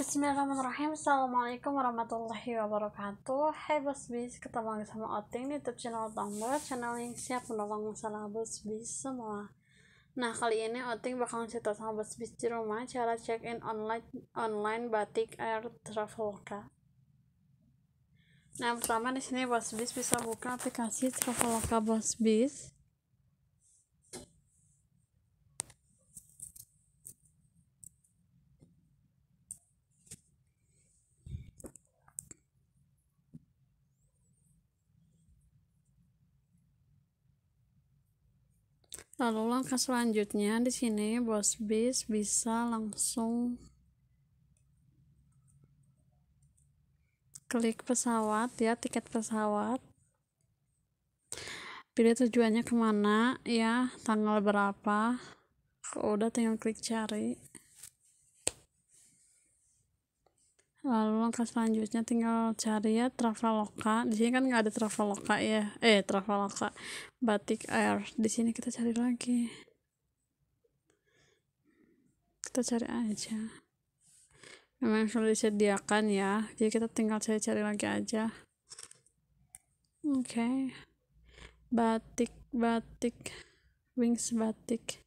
Bismillahirrahmanirrahim Assalamualaikum warahmatullahi wabarakatuh Hai Bos Bis, ketemu lagi sama Oting di YouTube channel Otong Channel yang siap menolong masalah Bos Bis semua Nah kali ini Oting bakal cerita sama Bos Bis di rumah Cara check-in online, online batik air Traveloka Nah pertama di sini Bos Bis bisa buka aplikasi Traveloka Bos Bis Lalu langkah selanjutnya di sini bos bis bisa langsung klik pesawat ya tiket pesawat. Pilih tujuannya kemana ya tanggal berapa. Udah tinggal klik cari. lalu langkah selanjutnya tinggal cari ya Traveloka di sini kan nggak ada Traveloka ya eh Traveloka batik air di sini kita cari lagi kita cari aja memang sudah disediakan ya jadi kita tinggal cari-cari lagi aja oke okay. batik batik wings batik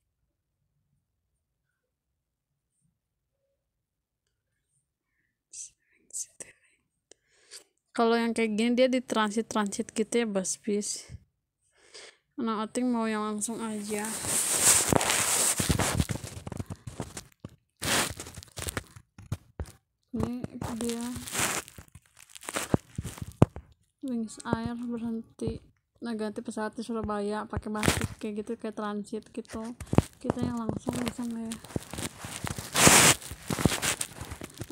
kalau yang kayak gini dia di transit transit gitu ya bis. nah oting mau yang langsung aja ini dia wings air berhenti nah, ganti pesawat di Surabaya pakai basis kayak gitu kayak transit gitu kita yang langsung langsung ya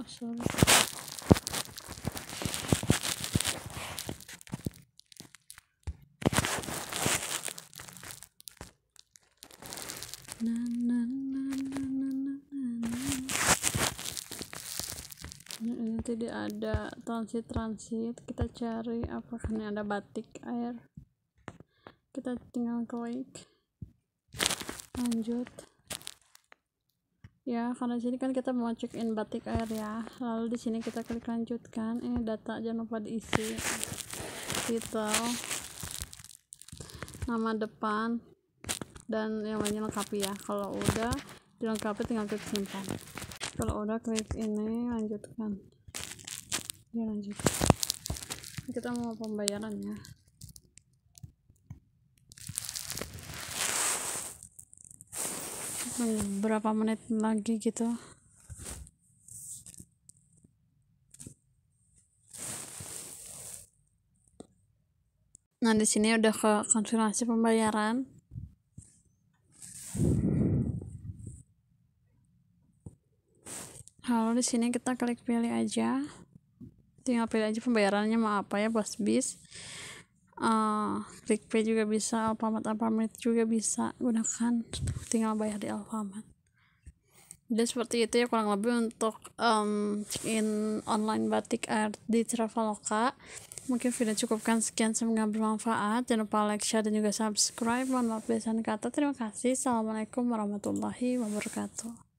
oh, sorry. Nah, ini tidak ada transit transit kita cari apa karena ada batik air kita tinggal klik lanjut ya karena sini kan kita mau check in batik air ya lalu di sini kita klik lanjutkan eh data jangan lupa diisi titel nama depan dan yang lainnya lengkapi ya kalau udah dilengkapi tinggal klik simpan kalau udah klik ini lanjutkan ya lanjut kita mau pembayaran ya hmm, berapa menit lagi gitu nah di sini udah ke konfirmasi pembayaran halo di sini kita klik pilih aja tinggal pilih aja pembayarannya mau apa ya bos bis uh, klik pay juga bisa Alfamart Alfamart juga bisa gunakan tinggal bayar di Alfamart jadi seperti itu ya kurang lebih untuk um, in online batik art di Traveloka Mungkin video cukupkan sekian semoga bermanfaat. Jangan lupa like, share, dan juga subscribe. Mohon maaf biasa kata. Terima kasih. Assalamualaikum warahmatullahi wabarakatuh.